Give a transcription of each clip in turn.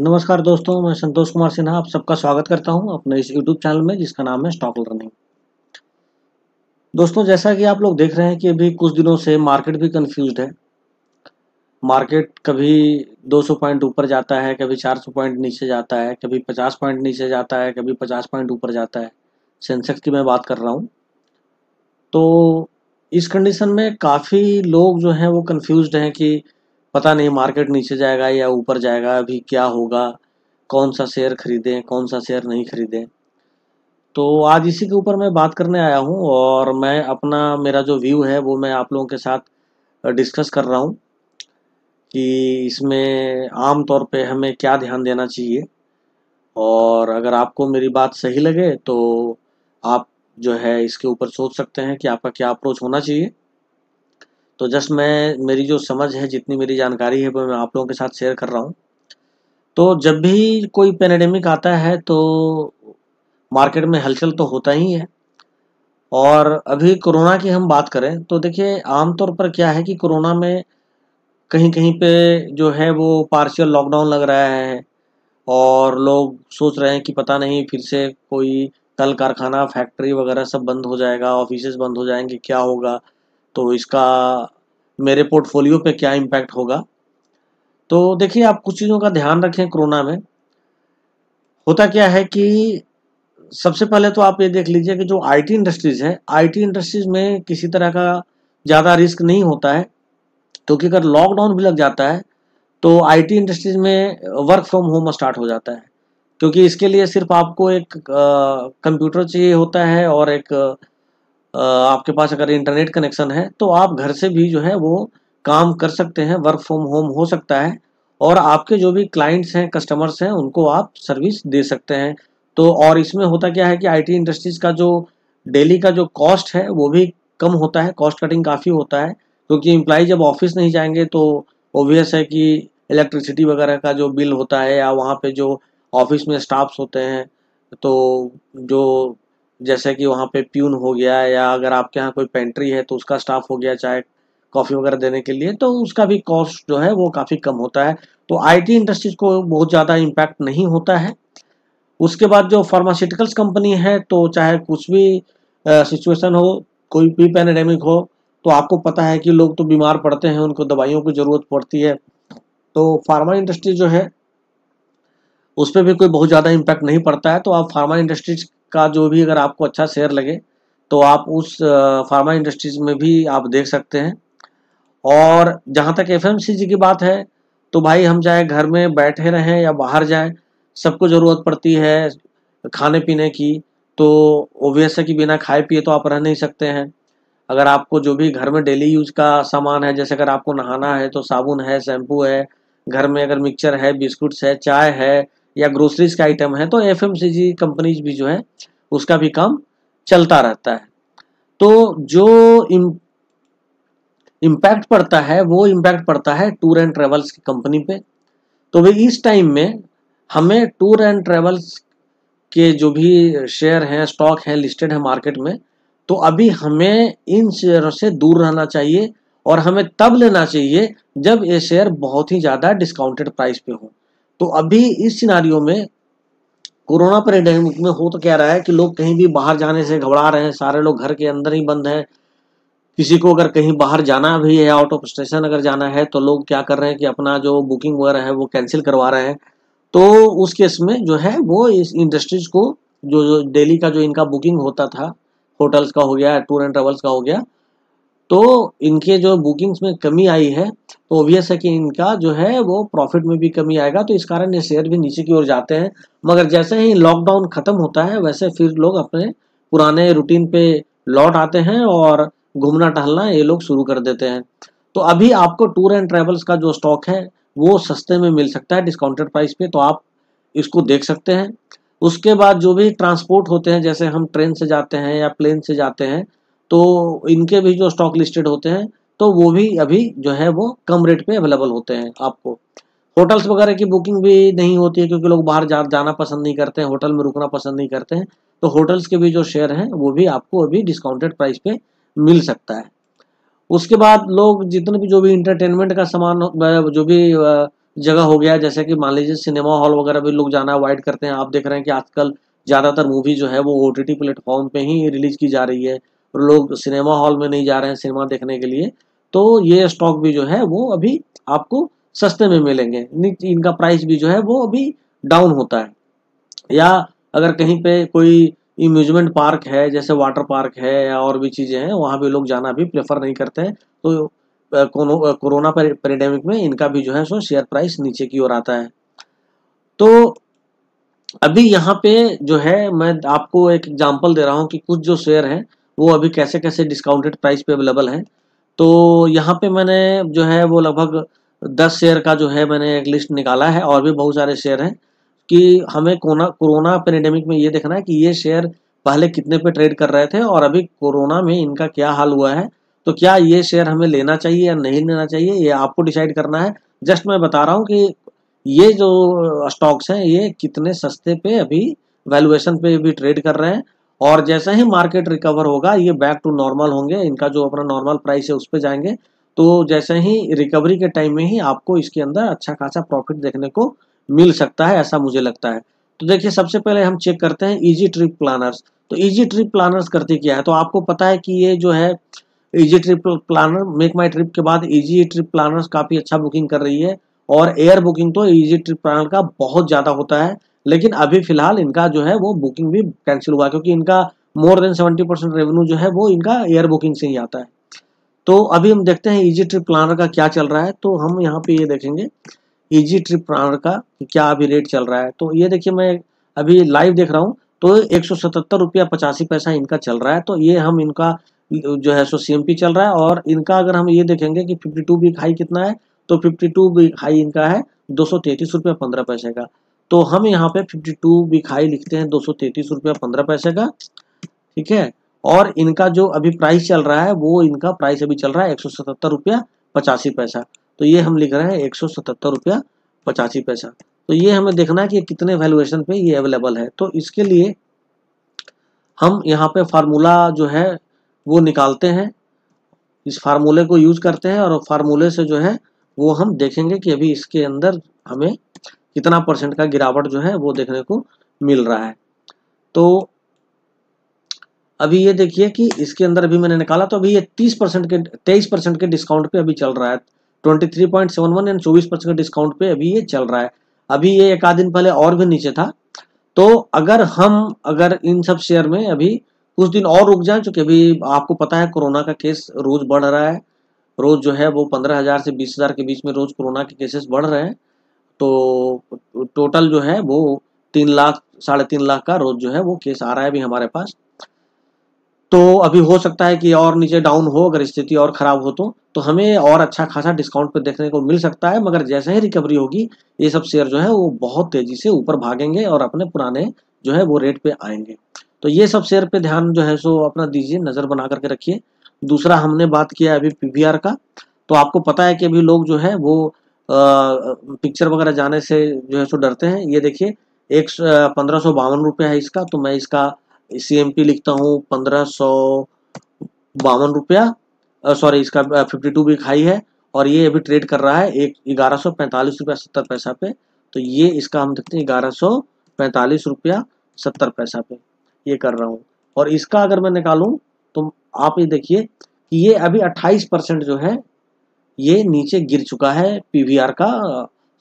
नमस्कार दोस्तों मैं संतोष कुमार सिन्हा आप सबका स्वागत करता हूं अपने इस यूट्यूब चैनल में जिसका नाम है स्टॉक लर्निंग दोस्तों जैसा कि आप लोग देख रहे हैं कि अभी कुछ दिनों से मार्केट भी कंफ्यूज है मार्केट कभी 200 पॉइंट ऊपर जाता है कभी 400 पॉइंट नीचे जाता है कभी 50 पॉइंट नीचे जाता है कभी 50 पॉइंट ऊपर जाता है सेंसेक्स की मैं बात कर रहा हूँ तो इस कंडीशन में काफ़ी लोग जो हैं वो कन्फ्यूज हैं कि पता नहीं मार्केट नीचे जाएगा या ऊपर जाएगा अभी क्या होगा कौन सा शेयर खरीदें कौन सा शेयर नहीं खरीदें तो आज इसी के ऊपर मैं बात करने आया हूँ और मैं अपना मेरा जो व्यू है वो मैं आप लोगों के साथ डिस्कस कर रहा हूँ कि इसमें आम तौर पे हमें क्या ध्यान देना चाहिए और अगर आपको मेरी बात सही लगे तो आप जो है इसके ऊपर सोच सकते हैं कि आपका क्या अप्रोच होना चाहिए तो जस्ट मैं मेरी जो समझ है जितनी मेरी जानकारी है वो मैं आप लोगों के साथ शेयर कर रहा हूँ तो जब भी कोई पेनेडेमिक आता है तो मार्केट में हलचल तो होता ही है और अभी कोरोना की हम बात करें तो देखिए आमतौर पर क्या है कि कोरोना में कहीं कहीं पे जो है वो पार्शियल लॉकडाउन लग रहा है और लोग सोच रहे हैं कि पता नहीं फिर से कोई कल कारखाना फैक्ट्री वगैरह सब बंद हो जाएगा ऑफिस बंद हो जाएंगे क्या होगा तो इसका मेरे पोर्टफोलियो पे क्या इम्पैक्ट होगा तो देखिए आप कुछ चीज़ों का ध्यान रखें कोरोना में होता क्या है कि सबसे पहले तो आप ये देख लीजिए कि जो आईटी इंडस्ट्रीज है आईटी इंडस्ट्रीज में किसी तरह का ज़्यादा रिस्क नहीं होता है क्योंकि तो अगर लॉकडाउन भी लग जाता है तो आईटी इंडस्ट्रीज में वर्क फ्रॉम होम स्टार्ट हो जाता है क्योंकि इसके लिए सिर्फ आपको एक कंप्यूटर चाहिए होता है और एक आपके पास अगर इंटरनेट कनेक्शन है तो आप घर से भी जो है वो काम कर सकते हैं वर्क फ्रॉम होम हो सकता है और आपके जो भी क्लाइंट्स हैं कस्टमर्स हैं उनको आप सर्विस दे सकते हैं तो और इसमें होता क्या है कि आईटी इंडस्ट्रीज का जो डेली का जो कॉस्ट है वो भी कम होता है कॉस्ट कटिंग काफ़ी होता है क्योंकि इम्प्लाई एम्प्लाई जब ऑफिस नहीं जाएंगे तो ओबियस है कि इलेक्ट्रिसिटी वगैरह का जो बिल होता है या वहाँ पे जो ऑफिस में स्टाफ्स होते हैं तो जो जैसे कि वहाँ पे प्यून हो गया या अगर आपके यहाँ कोई पेंट्री है तो उसका स्टाफ हो गया चाहे कॉफ़ी वगैरह देने के लिए तो उसका भी कॉस्ट जो है वो काफ़ी कम होता है तो आईटी इंडस्ट्रीज को बहुत ज़्यादा इम्पैक्ट नहीं होता है उसके बाद जो फार्मास्यूटिकल्स कंपनी है तो चाहे कुछ भी सिचुएशन हो कोई भी पैनेडेमिक हो तो आपको पता है कि लोग तो बीमार पड़ते हैं उनको दवाइयों की ज़रूरत पड़ती है तो फार्मा इंडस्ट्री जो है उस पर भी कोई बहुत ज़्यादा इम्पैक्ट नहीं पड़ता है तो आप फार्मा इंडस्ट्रीज का जो भी अगर आपको अच्छा शेयर लगे तो आप उस फार्मा इंडस्ट्रीज में भी आप देख सकते हैं और जहाँ तक एफ की बात है तो भाई हम चाहे घर में बैठे रहें या बाहर जाएं सबको ज़रूरत पड़ती है खाने पीने की तो ओबियस है कि बिना खाए पिए तो आप रह नहीं सकते हैं अगर आपको जो भी घर में डेली यूज का सामान है जैसे अगर आपको नहाना है तो साबुन है शैम्पू है घर में अगर मिक्सर है बिस्कुट्स है चाय है या ग्रोसरीज का आइटम है तो एफ कंपनीज भी जो है उसका भी काम चलता रहता है तो जो इम्पैक्ट पड़ता है वो इम्पैक्ट पड़ता है टूर एंड ट्रेवल्स की कंपनी पे तो भाई इस टाइम में हमें टूर एंड ट्रेवल्स के जो भी शेयर हैं स्टॉक हैं लिस्टेड है मार्केट में तो अभी हमें इन शेयरों से दूर रहना चाहिए और हमें तब लेना चाहिए जब ये शेयर बहुत ही ज़्यादा डिस्काउंटेड प्राइस पे हों तो अभी इस सिनारियों में कोरोना पेडेमिक में हो तो क्या रहा है कि लोग कहीं भी बाहर जाने से घबरा रहे हैं सारे लोग घर के अंदर ही बंद हैं किसी को अगर कहीं बाहर जाना भी है आउट ऑफ स्टेशन अगर जाना है तो लोग क्या कर रहे हैं कि अपना जो बुकिंग वगैरह है वो कैंसिल करवा रहे हैं तो उस केस में जो है वो इस इंडस्ट्रीज को जो जो डेली का जो इनका बुकिंग होता था होटल्स का हो गया टूर एंड ट्रेवल्स का हो गया तो इनके जो बुकिंग्स में कमी आई है तो ओबियस है कि इनका जो है वो प्रॉफिट में भी कमी आएगा तो इस कारण ये शेयर भी नीचे की ओर जाते हैं मगर जैसे ही लॉकडाउन खत्म होता है वैसे फिर लोग अपने पुराने रूटीन पे लौट आते हैं और घूमना टहलना ये लोग शुरू कर देते हैं तो अभी आपको टूर एंड ट्रेवल्स का जो स्टॉक है वो सस्ते में मिल सकता है डिस्काउंटेड प्राइस पे तो आप इसको देख सकते हैं उसके बाद जो भी ट्रांसपोर्ट होते हैं जैसे हम ट्रेन से जाते हैं या प्लेन से जाते हैं तो इनके भी जो स्टॉक लिस्टेड होते हैं तो वो भी अभी जो है वो कम रेट पे अवेलेबल होते हैं आपको होटल्स वगैरह की बुकिंग भी नहीं होती है क्योंकि लोग बाहर जा जाना पसंद नहीं करते हैं होटल में रुकना पसंद नहीं करते हैं तो होटल्स के भी जो शेयर हैं वो भी आपको अभी डिस्काउंटेड प्राइस पे मिल सकता है उसके बाद लोग जितने भी जो भी इंटरटेनमेंट का सामान जो भी जगह हो गया जैसे कि मान लीजिए सिनेमा हॉल वगैरह भी लोग जाना अवॉइड करते हैं आप देख रहे हैं कि आजकल ज़्यादातर मूवी जो है वो ओ टी प्लेटफॉर्म पे ही रिलीज की जा रही है लोग सिनेमा हॉल में नहीं जा रहे हैं सिनेमा देखने के लिए तो ये स्टॉक भी जो है वो अभी आपको सस्ते में मिलेंगे इनका प्राइस भी जो है वो अभी डाउन होता है या अगर कहीं पे कोई इम्यूजमेंट पार्क है जैसे वाटर पार्क है या और भी चीज़ें हैं वहाँ भी लोग जाना भी प्रेफर नहीं करते हैं तो कोरोना पेंडेमिक में इनका भी जो है सो शेयर प्राइस नीचे की ओर आता है तो अभी यहाँ पे जो है मैं आपको एक एग्जांपल दे रहा हूँ कि कुछ जो शेयर हैं वो अभी कैसे कैसे डिस्काउंटेड प्राइस पे अवेलेबल है तो यहाँ पे मैंने जो है वो लगभग दस शेयर का जो है मैंने एक लिस्ट निकाला है और भी बहुत सारे शेयर हैं कि हमें कोना कोरोना पेंडेमिक में ये देखना है कि ये शेयर पहले कितने पे ट्रेड कर रहे थे और अभी कोरोना में इनका क्या हाल हुआ है तो क्या ये शेयर हमें लेना चाहिए या नहीं लेना चाहिए ये आपको डिसाइड करना है जस्ट मैं बता रहा हूँ कि ये जो स्टॉक्स हैं ये कितने सस्ते पे अभी वैल्यूएशन पे भी ट्रेड कर रहे हैं और जैसे ही मार्केट रिकवर होगा ये बैक टू नॉर्मल होंगे इनका जो अपना नॉर्मल प्राइस है उस पर जाएंगे तो जैसे ही रिकवरी के टाइम में ही आपको इसके अंदर अच्छा खासा प्रॉफिट देखने को मिल सकता है ऐसा मुझे लगता है तो देखिए सबसे पहले हम चेक करते हैं इजी ट्रिप प्लानर्स तो इजी ट्रिप प्लानर्स करते क्या है तो आपको पता है कि ये जो है Easy Trip Planner MakeMyTrip के बाद इजी ट्रिप प्लानर्स काफ़ी अच्छा बुकिंग कर रही है और एयर बुकिंग तो इजी ट्रिप प्लानर का बहुत ज़्यादा होता है लेकिन अभी फिलहाल इनका जो है वो बुकिंग भी कैंसिल हुआ क्योंकि इनका more than seventy percent revenue जो है वो इनका एयर बुकिंग से ही आता है तो अभी हम देखते हैं इजी ट्रिप प्लानर का क्या चल रहा है तो हम यहाँ पे ये देखेंगे इजी ट्रिप प्लानर का क्या अभी रेट चल रहा है तो ये देखिए मैं अभी लाइव देख रहा हूँ तो एक सौ सतहत्तर रुपया पचासी पैसा इनका चल रहा है तो ये हम इनका जो है सो सी चल रहा है और इनका अगर हम ये देखेंगे कि फिफ्टी टू हाई कितना है तो फिफ्टी टू हाई इनका है दो सौ तैतीस रुपया पंद्रह पैसे का तो हम यहाँ पे 52 बिखाई लिखते हैं दो सौ तैतीस रुपया पंद्रह पैसे का ठीक है और इनका जो अभी प्राइस चल रहा है वो इनका प्राइस अभी चल रहा है एक सौ सतहत्तर रुपया पचासी पैसा तो ये हम लिख रहे हैं एक सौ सतहत्तर रुपया पचासी पैसा तो ये हमें देखना है कि कितने वैल्यूएशन पे ये अवेलेबल है तो इसके लिए हम यहाँ पे फार्मूला जो है वो निकालते हैं इस फार्मूले को यूज करते हैं और फार्मूले से जो है वो हम देखेंगे कि अभी इसके अंदर हमें कितना परसेंट का गिरावट जो है वो देखने को मिल रहा है तो अभी ये देखिए कि इसके अंदर अभी मैंने निकाला तो अभी ये तीस परसेंट के तेईस परसेंट के डिस्काउंट पे अभी चल रहा है twenty three point seven one and चौबीस परसेंट के डिस्काउंट पे अभी ये चल रहा है अभी ये एक आध दिन पहले और भी नीचे था तो अगर हम अगर इन सब शेयर में अभी कुछ दिन और रुक जाए चूंकि अभी आपको पता है कोरोना का केस रोज बढ़ रहा है रोज जो है वो पंद्रह हजार से बीस हजार के बीच में रोज कोरोना के केसेस बढ़ रहे हैं तो टोटल जो है वो तीन लाख साढ़े तीन लाख का रोज जो है वो केस आ रहा है अभी हमारे पास तो अभी हो सकता है कि और नीचे डाउन हो अगर स्थिति और खराब हो तो तो हमें और अच्छा खासा डिस्काउंट पे देखने को मिल सकता है मगर जैसे ही रिकवरी होगी ये सब शेयर जो है वो बहुत तेजी से ऊपर भागेंगे और अपने पुराने जो है वो रेट पे आएंगे तो ये सब शेयर पे ध्यान जो है सो अपना दीजिए नज़र बना करके रखिए दूसरा हमने बात किया अभी पी का तो आपको पता है कि अभी लोग जो है वो पिक्चर वगैरह जाने से जो है सो डरते हैं ये देखिए एक पंद्रह सौ बावन रुपये है इसका तो मैं इसका सी एम पी लिखता हूँ पंद्रह सौ बावन रुपया सॉरी इसका फिफ्टी टू भी हाई है और ये अभी ट्रेड कर रहा है एक ग्यारह सौ पैंतालीस रुपया सत्तर पैसा पे तो ये इसका हम देखते हैं ग्यारह सौ पैंतालीस रुपया सत्तर पैसा पे ये कर रहा हूँ और इसका अगर मैं निकालूँ तो आप ये देखिए कि ये अभी अट्ठाईस परसेंट जो है ये नीचे गिर चुका है पीवीआर का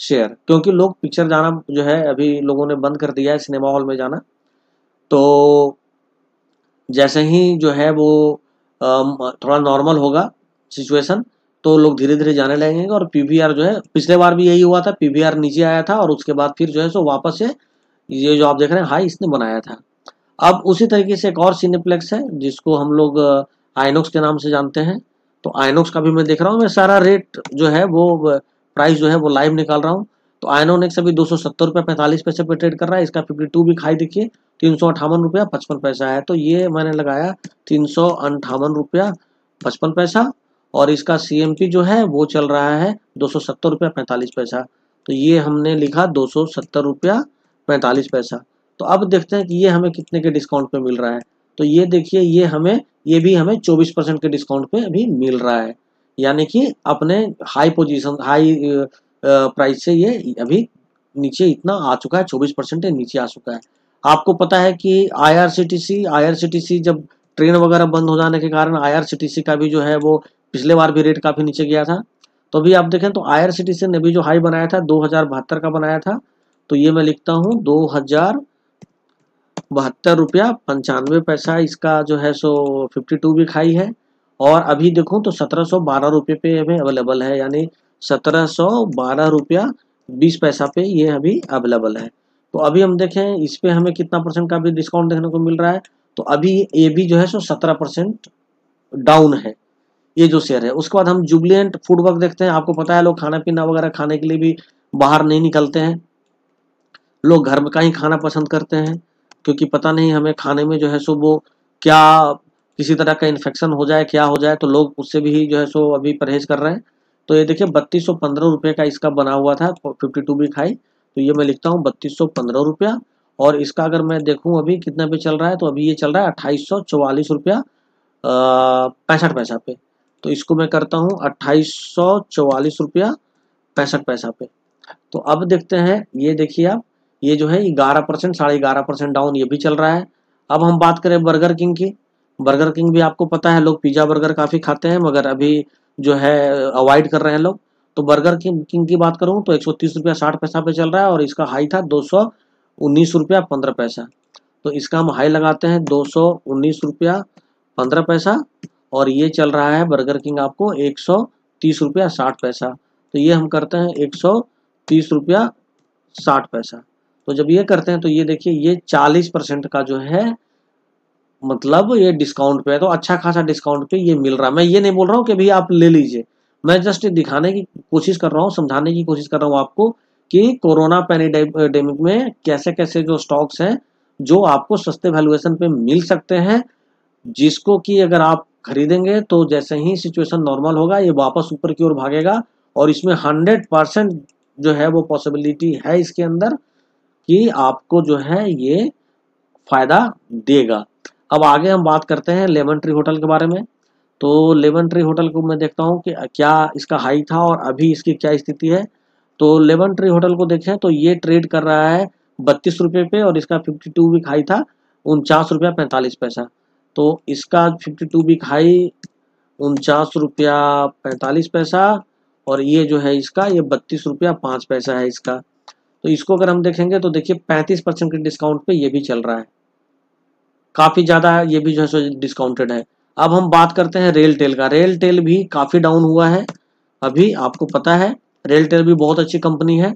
शेयर क्योंकि लोग पिक्चर जाना जो है अभी लोगों ने बंद कर दिया है सिनेमा हॉल में जाना तो जैसे ही जो है वो थोड़ा नॉर्मल होगा सिचुएशन तो लोग धीरे धीरे जाने लगेंगे और पीवीआर जो है पिछले बार भी यही हुआ था पीवीआर नीचे आया था और उसके बाद फिर जो है सो वापस से ये जो आप देख रहे हैं हाई इसने बनाया था अब उसी तरीके से एक और सिनेप्लेक्स है जिसको हम लोग आइनोक्स के नाम से जानते हैं तो आइनोक्स का भी मैं देख रहा हूँ मैं सारा रेट जो है वो प्राइस जो है वो लाइव निकाल रहा हूँ तो आइनोनेक्स अभी दो सौ सत्तर रुपये पैंतालीस पैसे पे ट्रेड कर रहा है इसका फिफ्टी टू भी खाई देखिए तीन सौ अठावन रुपया पचपन पैसा है तो ये मैंने लगाया तीन सौ अंठावन रुपया पचपन पैसा और इसका सी जो है वो चल रहा है दो सौ सत्तर रुपया पैंतालीस पैसा तो ये हमने लिखा दो सौ सत्तर रुपया पैंतालीस पैसा तो अब देखते हैं कि ये हमें कितने के डिस्काउंट पे मिल रहा है तो ये देखिए ये हमें ये भी हमें 24 परसेंट के डिस्काउंट पे अभी मिल रहा है यानी कि अपने हाई पोजीशन हाई प्राइस से ये अभी नीचे इतना आ चुका है 24 परसेंट नीचे आ चुका है आपको पता है कि आईआरसीटीसी आईआरसीटीसी जब ट्रेन वगैरह बंद हो जाने के कारण आईआरसीटीसी का भी जो है वो पिछले बार भी रेट काफ़ी नीचे गया था तो अभी आप देखें तो आईआरसीटीसी ने भी जो हाई बनाया था दो का बनाया था तो ये मैं लिखता हूँ दो हजार बहत्तर रुपया पंचानवे पैसा इसका जो है सो फिफ्टी टू भी खाई है और अभी देखो तो सत्रह सौ बारह रुपये पे हमें अवेलेबल है यानी सत्रह सौ बारह रुपया बीस पैसा पे ये अभी अवेलेबल है तो अभी हम देखें इस पर हमें कितना परसेंट का भी डिस्काउंट देखने को मिल रहा है तो अभी ये भी जो है सो सत्रह परसेंट डाउन है ये जो शेयर है उसके बाद हम जुबलियंट फूड वर्क देखते हैं आपको पता है लोग खाना पीना वगैरह खाने के लिए भी बाहर नहीं निकलते हैं लोग घर में का ही खाना पसंद करते हैं क्योंकि पता नहीं हमें खाने में जो है सो वो क्या किसी तरह का इन्फेक्शन हो जाए क्या हो जाए तो लोग उससे भी जो है सो अभी परहेज कर रहे हैं तो ये देखिए बत्तीस सौ पंद्रह रुपये का इसका बना हुआ था फिफ्टी टू खाई तो ये मैं लिखता हूँ बत्तीस सौ पंद्रह रुपया और इसका अगर मैं देखूँ अभी कितना पे चल रहा है तो अभी ये चल रहा है अट्ठाईस सौ चौवालीस रुपया पैंसठ पैसा पे तो इसको मैं करता हूँ अट्ठाईस सौ रुपया पैंसठ पैसा पे तो अब देखते हैं ये देखिए आप ये जो है ग्यारह परसेंट साढ़े ग्यारह परसेंट डाउन ये भी चल रहा है अब हम बात करें बर्गर किंग की बर्गर किंग भी आपको पता है लोग पिज़्ज़ा बर्गर काफ़ी खाते हैं मगर अभी जो है अवॉइड कर रहे हैं लोग तो बर्गर किंग किंग की बात करूँ तो एक सौ तीस रुपया साठ पैसा पे चल रहा है और इसका हाई था दो सौ उन्नीस रुपया पंद्रह पैसा तो इसका हम हाई लगाते हैं दो सौ उन्नीस रुपया पंद्रह पैसा और ये चल रहा है बर्गर किंग आपको एक सौ तीस रुपया साठ पैसा तो ये हम करते हैं एक सौ तीस रुपया साठ पैसा तो जब ये करते हैं तो ये देखिए ये चालीस परसेंट का जो है मतलब ये डिस्काउंट पे है तो अच्छा खासा डिस्काउंट पे ये मिल रहा है मैं ये नहीं बोल रहा हूँ कि भाई आप ले लीजिए मैं जस्ट दिखाने की कोशिश कर रहा हूँ समझाने की कोशिश कर रहा हूँ आपको कि कोरोना पेनिडेमिक में कैसे कैसे जो स्टॉक्स हैं जो आपको सस्ते वैल्यूएशन पे मिल सकते हैं जिसको कि अगर आप खरीदेंगे तो जैसे ही सिचुएशन नॉर्मल होगा ये वापस ऊपर की ओर भागेगा और इसमें हंड्रेड परसेंट जो है वो पॉसिबिलिटी है इसके अंदर कि आपको जो है ये फ़ायदा देगा अब आगे हम बात करते हैं लेमन ट्री होटल के बारे में तो लेमन ट्री होटल को मैं देखता हूँ कि क्या इसका हाई था और अभी इसकी क्या स्थिति है तो लेमन ट्री होटल को देखें तो ये ट्रेड कर रहा है बत्तीस रुपये पे और इसका फिफ्टी टू वीक हाई था उनचास रुपया पैंतालीस पैसा तो इसका फिफ्टी टू वीक हाई उनचास रुपया पैंतालीस पैसा और ये जो है इसका ये बत्तीस रुपया पाँच पैसा है इसका तो इसको अगर हम देखेंगे तो देखिए पैंतीस परसेंट के डिस्काउंट पे ये भी चल रहा है काफ़ी ज़्यादा ये भी जो है सो डिस्काउंटेड है अब हम बात करते हैं रेल टेल का रेल टेल भी काफ़ी डाउन हुआ है अभी आपको पता है रेल टेल भी बहुत अच्छी कंपनी है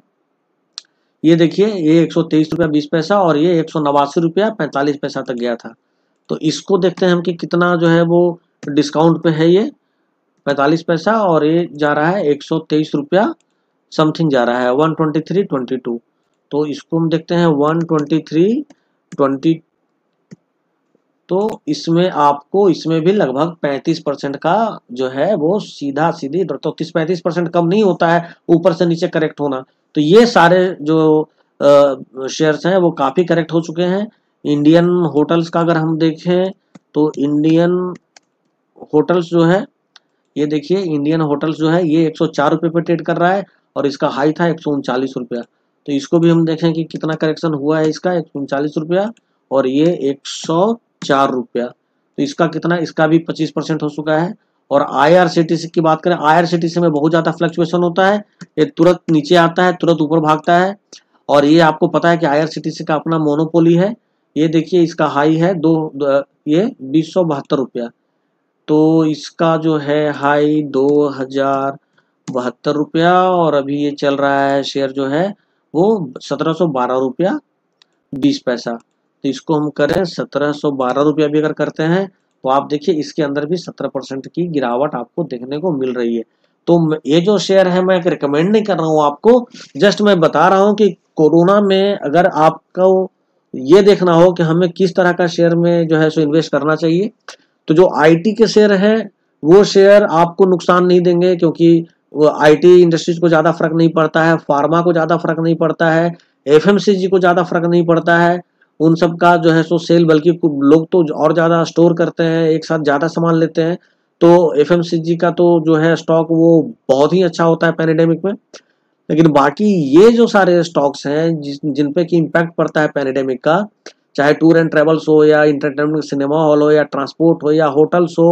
ये देखिए ये एक सौ तेईस रुपया बीस पैसा और ये एक सौ नवासी रुपया पैंतालीस पैसा तक गया था तो इसको देखते हैं हम कि कितना जो है वो डिस्काउंट पे है ये पैंतालीस पैसा और ये जा रहा है एक सौ तेईस रुपया समथिंग जा रहा है one twenty three twenty two तो इसको हम देखते हैं वन ट्वेंटी थ्री ट्वेंटी तो इसमें आपको इसमें भी लगभग 35 परसेंट का जो है वो सीधा सीधी तो तीस तो पैंतीस परसेंट कम नहीं होता है ऊपर से नीचे करेक्ट होना तो ये सारे जो शेयर्स हैं वो काफ़ी करेक्ट हो चुके हैं इंडियन होटल्स का अगर हम देखें तो इंडियन होटल्स जो है ये देखिए इंडियन होटल्स जो है ये एक सौ पे ट्रेड कर रहा है और इसका हाई था एक रुपया तो इसको भी हम देखें कि कितना करेक्शन हुआ है इसका एक रुपया और ये एक सौ रुपया तो इसका कितना इसका भी 25 परसेंट हो चुका है और आईआरसीटीसी की बात करें आईआरसीटीसी में बहुत ज्यादा फ्लक्चुएशन होता है ये तुरंत नीचे आता है तुरंत ऊपर भागता है और ये आपको पता है कि आईआरसीटीसी का अपना मोनोपोली है ये देखिए इसका हाई है दो, दो ये बीस रुपया तो इसका जो है हाई दो हजार बहत्तर रुपया और अभी ये चल रहा है शेयर जो है वो सत्रह सो बारह रुपया बीस पैसा तो इसको हम करें सत्रह सो बारह रुपया भी अगर करते हैं तो आप देखिए इसके अंदर भी सत्रह परसेंट की गिरावट आपको देखने को मिल रही है तो ये जो शेयर है मैं रिकमेंड नहीं कर रहा हूँ आपको जस्ट मैं बता रहा हूँ कि कोरोना में अगर आपको ये देखना हो कि हमें किस तरह का शेयर में जो है सो इन्वेस्ट करना चाहिए तो जो आईटी के शेयर हैं वो शेयर आपको नुकसान नहीं देंगे क्योंकि आईटी इंडस्ट्रीज को ज़्यादा फर्क नहीं पड़ता है फार्मा को ज़्यादा फर्क नहीं पड़ता है एफएमसीजी को ज़्यादा फर्क नहीं पड़ता है उन सब का जो है सो सेल बल्कि लोग तो और ज़्यादा स्टोर करते हैं एक साथ ज़्यादा सामान लेते हैं तो एफ का तो जो है स्टॉक वो बहुत ही अच्छा होता है पैनेडेमिक में लेकिन बाकी ये जो सारे स्टॉक्स हैं जिस जिन पे की इम्पैक्ट पड़ता है पैनेडेमिक का चाहे टूर एंड ट्रेवल्स हो या इंटरटेनमेंट सिनेमा हॉल हो या ट्रांसपोर्ट हो या होटल्स हो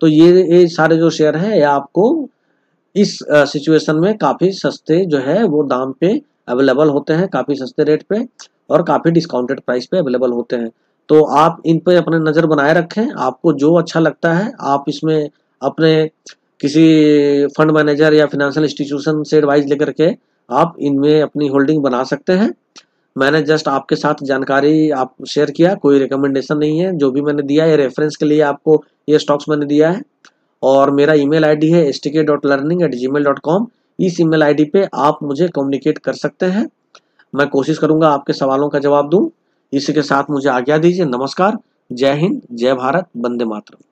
तो ये ये सारे जो शेयर हैं ये आपको इस सिचुएशन में काफ़ी सस्ते जो है वो दाम पे अवेलेबल होते हैं काफ़ी सस्ते रेट पे और काफ़ी डिस्काउंटेड प्राइस पे अवेलेबल होते हैं तो आप इन पे अपने नज़र बनाए रखें आपको जो अच्छा लगता है आप इसमें अपने किसी फंड मैनेजर या फिनेंशियल इंस्टीट्यूशन से एडवाइस लेकर के आप इनमें अपनी होल्डिंग बना सकते हैं मैंने जस्ट आपके साथ जानकारी आप शेयर किया कोई रिकमेंडेशन नहीं है जो भी मैंने दिया है रेफरेंस के लिए आपको ये स्टॉक्स मैंने दिया है और मेरा ईमेल आईडी है S T K dot learning at Gmail dot com इस ईमेल आईडी पे आप मुझे कम्युनिकेट कर सकते हैं मैं कोशिश करूंगा आपके सवालों का जवाब दूं इसी के साथ मुझे आज्ञा दीजिए नमस्कार जय हिंद जय भारत वंदे मातरम